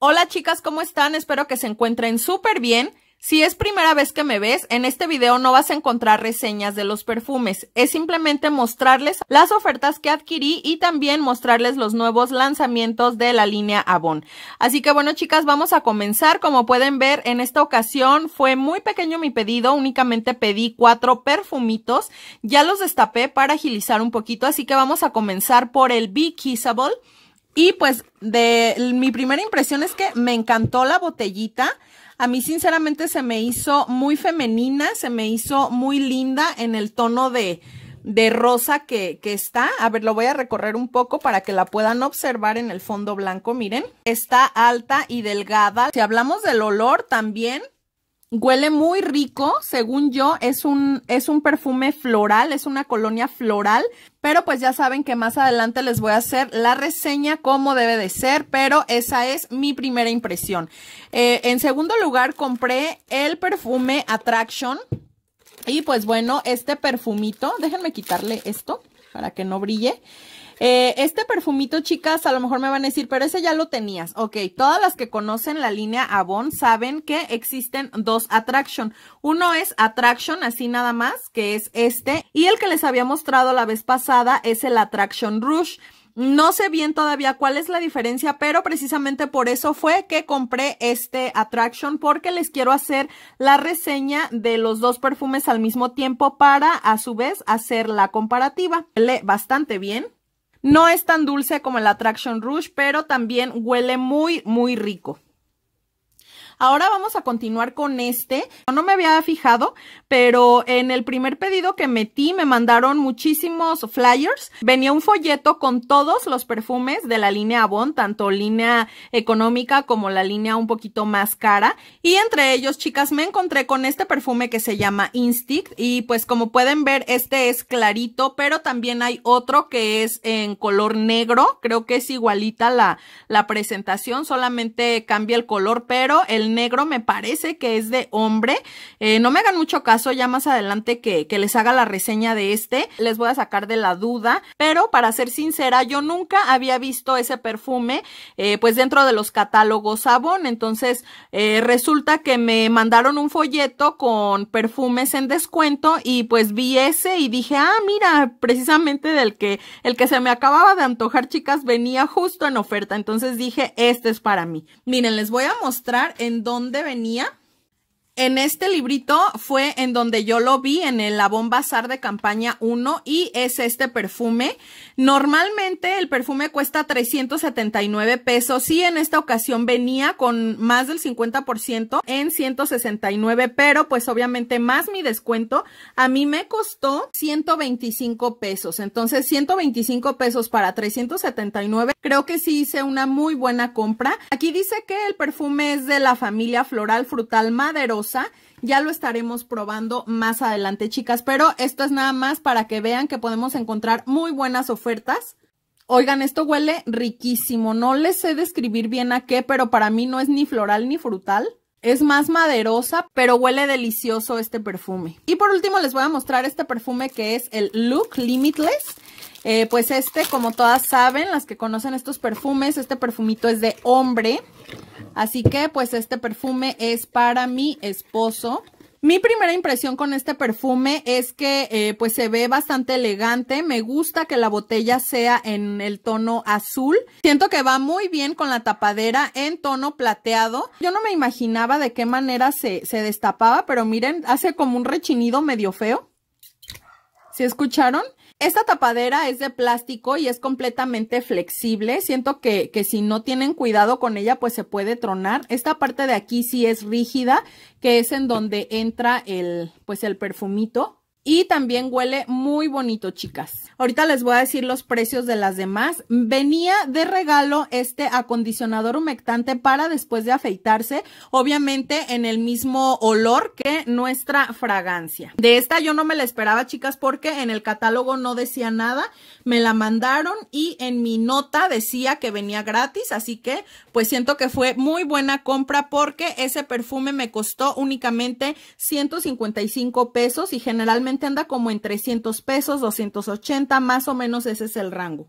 Hola chicas, ¿cómo están? Espero que se encuentren súper bien. Si es primera vez que me ves, en este video no vas a encontrar reseñas de los perfumes, es simplemente mostrarles las ofertas que adquirí y también mostrarles los nuevos lanzamientos de la línea Avon. Así que bueno chicas, vamos a comenzar. Como pueden ver, en esta ocasión fue muy pequeño mi pedido, únicamente pedí cuatro perfumitos, ya los destapé para agilizar un poquito, así que vamos a comenzar por el Be Kissable. Y pues de mi primera impresión es que me encantó la botellita a mí sinceramente se me hizo muy femenina, se me hizo muy linda en el tono de, de rosa que, que, está. A ver, lo voy a recorrer un poco para que la puedan observar en el fondo blanco, miren. Está alta y delgada. Si hablamos del olor también, Huele muy rico, según yo, es un, es un perfume floral, es una colonia floral, pero pues ya saben que más adelante les voy a hacer la reseña como debe de ser, pero esa es mi primera impresión. Eh, en segundo lugar, compré el perfume Attraction y pues bueno, este perfumito, déjenme quitarle esto para que no brille. Eh, este perfumito, chicas, a lo mejor me van a decir, pero ese ya lo tenías. Ok, todas las que conocen la línea Avon saben que existen dos Attraction. Uno es Attraction, así nada más, que es este. Y el que les había mostrado la vez pasada es el Attraction Rouge. No sé bien todavía cuál es la diferencia, pero precisamente por eso fue que compré este Attraction porque les quiero hacer la reseña de los dos perfumes al mismo tiempo para a su vez hacer la comparativa. Le bastante bien. No es tan dulce como el Attraction Rouge, pero también huele muy, muy rico. Ahora vamos a continuar con este. No me había fijado, pero en el primer pedido que metí me mandaron muchísimos flyers. Venía un folleto con todos los perfumes de la línea Avon, tanto línea económica como la línea un poquito más cara. Y entre ellos, chicas, me encontré con este perfume que se llama Instinct. Y pues como pueden ver, este es clarito, pero también hay otro que es en color negro. Creo que es igualita la, la presentación, solamente cambia el color, pero el negro, me parece que es de hombre. Eh, no me hagan mucho caso, ya más adelante que, les haga la reseña de este, les voy a sacar de la duda, pero para ser sincera, yo nunca había visto ese perfume, eh, pues dentro de los catálogos Sabón, entonces eh, resulta que me mandaron un folleto con perfumes en descuento y pues vi ese y dije, ah, mira, precisamente del que, el que se me acababa de antojar, chicas, venía justo en oferta, entonces dije, este es para mí. Miren, les voy a mostrar en dónde venía en este librito fue en donde yo lo vi en el Labón Bazar de campaña 1 y es este perfume. Normalmente el perfume cuesta 379 pesos y en esta ocasión venía con más del 50% en 169, pero pues obviamente más mi descuento a mí me costó 125 pesos. Entonces 125 pesos para 379, creo que sí hice una muy buena compra. Aquí dice que el perfume es de la familia floral frutal Maderos ya lo estaremos probando más adelante, chicas, pero esto es nada más para que vean que podemos encontrar muy buenas ofertas. Oigan, esto huele riquísimo. No les sé describir bien a qué, pero para mí no es ni floral ni frutal. Es más maderosa, pero huele delicioso este perfume. Y por último les voy a mostrar este perfume que es el Look Limitless. Eh, pues este, como todas saben, las que conocen estos perfumes, este perfumito es de hombre. Así que pues este perfume es para mi esposo. Mi primera impresión con este perfume es que eh, pues se ve bastante elegante, me gusta que la botella sea en el tono azul, siento que va muy bien con la tapadera en tono plateado, yo no me imaginaba de qué manera se destapaba, pero miren, hace como un rechinido medio feo. ¿Se escucharon? Esta tapadera es de plástico y es completamente flexible. Siento que, que, si no tienen cuidado con ella, pues se puede tronar. Esta parte de aquí sí es rígida, que es en donde entra el, pues el perfumito. Y también huele muy bonito, chicas. Ahorita les voy a decir los precios de las demás. Venía de regalo este acondicionador humectante para después de afeitarse, obviamente en el mismo olor que nuestra fragancia. De esta yo no me la esperaba, chicas, porque en el catálogo no decía nada. Me la mandaron y en mi nota decía que venía gratis, así que pues siento que fue muy buena compra porque ese perfume me costó únicamente 155 pesos y generalmente anda como en 300 pesos, 280, más o menos ese es el rango.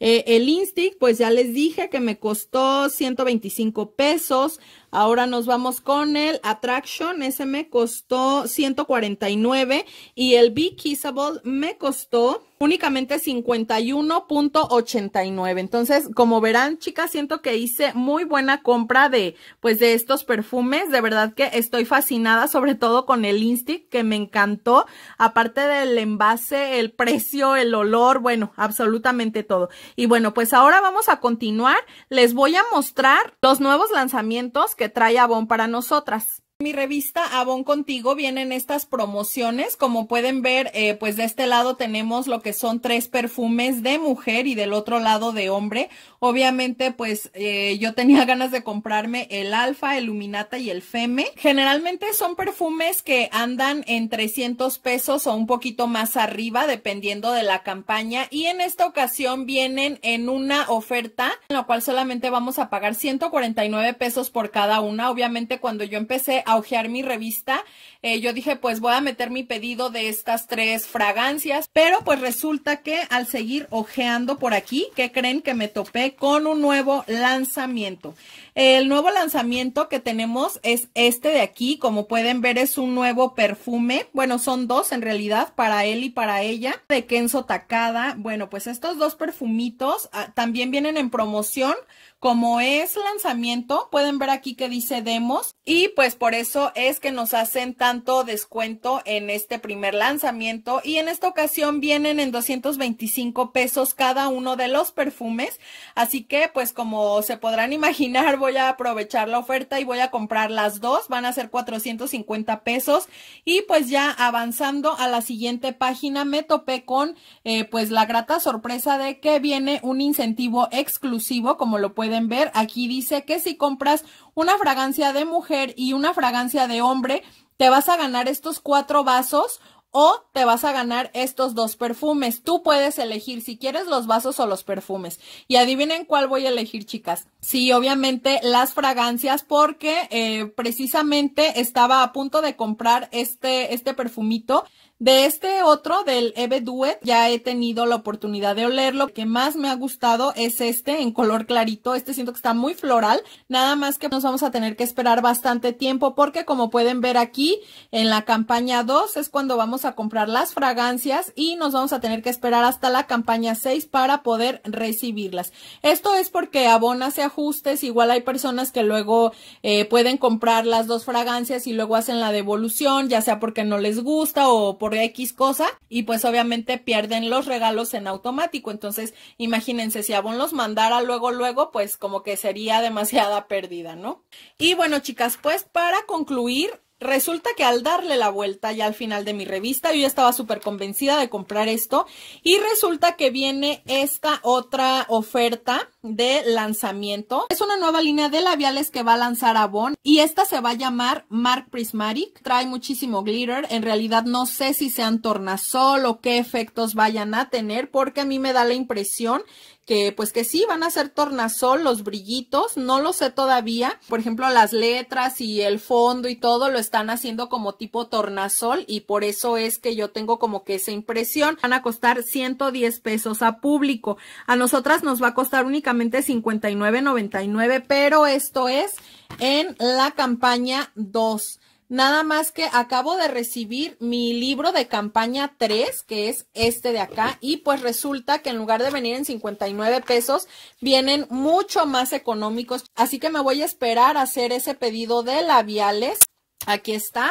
Eh, el Instinct, pues ya les dije que me costó 125 pesos. Ahora nos vamos con el Attraction, ese me costó 149 y el Be Kissable me costó únicamente 51.89. Entonces, como verán, chicas, siento que hice muy buena compra de, pues, de estos perfumes. De verdad que estoy fascinada, sobre todo con el Instinct, que me encantó. Aparte del envase, el precio, el olor, bueno, absolutamente todo. Y bueno, pues ahora vamos a continuar. Les voy a mostrar los nuevos lanzamientos que trae Avon para nosotras mi revista Avon Contigo vienen estas promociones. Como pueden ver, eh, pues de este lado tenemos lo que son tres perfumes de mujer y del otro lado de hombre. Obviamente, pues eh, yo tenía ganas de comprarme el Alfa, el Luminata y el Feme. Generalmente son perfumes que andan en 300 pesos o un poquito más arriba, dependiendo de la campaña. Y en esta ocasión vienen en una oferta, en la cual solamente vamos a pagar 149 pesos por cada una. Obviamente, cuando yo empecé a ojear mi revista, eh, yo dije, pues voy a meter mi pedido de estas tres fragancias, pero pues resulta que al seguir hojeando por aquí, ¿qué creen que me topé con un nuevo lanzamiento? El nuevo lanzamiento que tenemos es este de aquí, como pueden ver es un nuevo perfume, bueno son dos en realidad, para él y para ella, de Kenzo Takada, bueno pues estos dos perfumitos ah, también vienen en promoción como es lanzamiento, pueden ver aquí que dice demos y pues por eso es que nos hacen tanto descuento en este primer lanzamiento y en esta ocasión vienen en 225 pesos cada uno de los perfumes. Así que pues como se podrán imaginar, voy a aprovechar la oferta y voy a comprar las dos. Van a ser 450 pesos y pues ya avanzando a la siguiente página me topé con eh, pues la grata sorpresa de que viene un incentivo exclusivo como lo pueden ver, aquí dice que si compras una fragancia de mujer y una fragancia de hombre, te vas a ganar estos cuatro vasos o te vas a ganar estos dos perfumes. Tú puedes elegir si quieres los vasos o los perfumes. Y adivinen cuál voy a elegir, chicas. Sí, obviamente las fragancias porque eh, precisamente estaba a punto de comprar este, este perfumito de este otro, del Eve Duet, ya he tenido la oportunidad de olerlo. lo que más me ha gustado es este en color clarito. Este siento que está muy floral, nada más que nos vamos a tener que esperar bastante tiempo porque como pueden ver aquí en la campaña 2 es cuando vamos a comprar las fragancias y nos vamos a tener que esperar hasta la campaña 6 para poder recibirlas. Esto es porque abona se ajustes, igual hay personas que luego eh, pueden comprar las dos fragancias y luego hacen la devolución, ya sea porque no les gusta o por X cosa y pues obviamente pierden los regalos en automático. Entonces, imagínense, si Avon los mandara luego, luego, pues como que sería demasiada pérdida, ¿no? Y bueno, chicas, pues para concluir, Resulta que al darle la vuelta ya al final de mi revista, yo ya estaba súper convencida de comprar esto y resulta que viene esta otra oferta de lanzamiento. Es una nueva línea de labiales que va a lanzar Avon y esta se va a llamar Mark Prismatic. Trae muchísimo glitter. En realidad no sé si sean tornasol o qué efectos vayan a tener porque a mí me da la impresión que pues que sí van a ser tornasol los brillitos, no lo sé todavía. Por ejemplo, las letras y el fondo y todo lo están haciendo como tipo tornasol y por eso es que yo tengo como que esa impresión. Van a costar 110 pesos a público. A nosotras nos va a costar únicamente $59.99, pero esto es en la campaña 2. Nada más que acabo de recibir mi libro de campaña 3, que es este de acá, y pues resulta que en lugar de venir en 59 pesos, vienen mucho más económicos. Así que me voy a esperar a hacer ese pedido de labiales. Aquí está.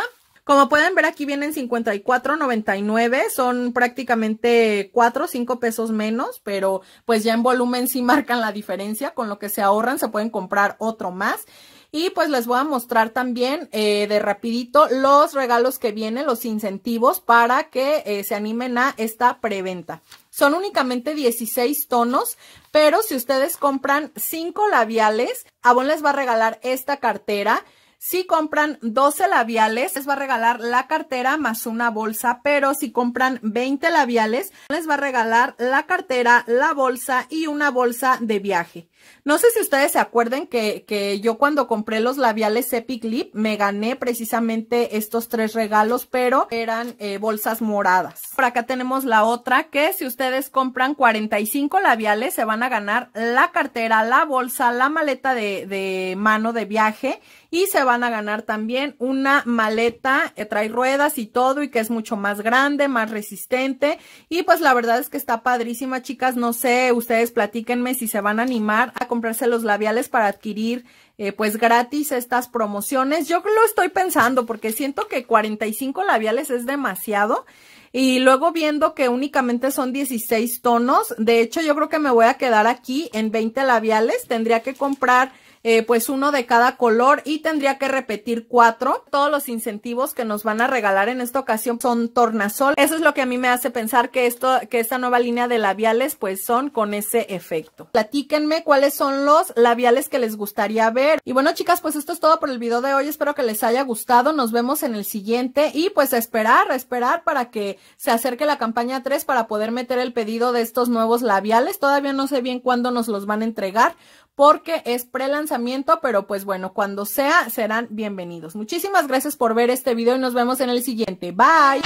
Como pueden ver, aquí vienen 54.99, son prácticamente 4 o 5 pesos menos, pero pues ya en volumen sí marcan la diferencia, con lo que se ahorran se pueden comprar otro más. Y pues les voy a mostrar también eh, de rapidito los regalos que vienen, los incentivos para que eh, se animen a esta preventa. Son únicamente 16 tonos, pero si ustedes compran 5 labiales, Avon les va a regalar esta cartera si compran 12 labiales, les va a regalar la cartera más una bolsa, pero si compran 20 labiales, les va a regalar la cartera, la bolsa y una bolsa de viaje. No sé si ustedes se acuerden que, yo cuando compré los labiales Epic Lip me gané precisamente estos tres regalos, pero eran eh, bolsas moradas. Por acá tenemos la otra que si ustedes compran 45 labiales se van a ganar la cartera, la bolsa, la maleta de, de mano de viaje y se van a ganar también una maleta que trae ruedas y todo y que es mucho más grande, más resistente y pues la verdad es que está padrísima chicas, no sé, ustedes platíquenme si se van a animar a comprarse los labiales para adquirir eh, pues gratis estas promociones. Yo lo estoy pensando porque siento que 45 labiales es demasiado. Y luego viendo que únicamente son 16 tonos, de hecho yo creo que me voy a quedar aquí en 20 labiales, tendría que comprar eh, pues uno de cada color y tendría que repetir cuatro. Todos los incentivos que nos van a regalar en esta ocasión son tornasol. Eso es lo que a mí me hace pensar que, esto, que esta nueva línea de labiales pues son con ese efecto. Platíquenme cuáles son los labiales que les gustaría ver. Y bueno chicas, pues esto es todo por el video de hoy. Espero que les haya gustado. Nos vemos en el siguiente y pues esperar, esperar para que se acerque la campaña 3 para poder meter el pedido de estos nuevos labiales. Todavía no sé bien cuándo nos los van a entregar porque es pre-lanzamiento, pero pues bueno, cuando sea serán bienvenidos. Muchísimas gracias por ver este video y nos vemos en el siguiente. Bye.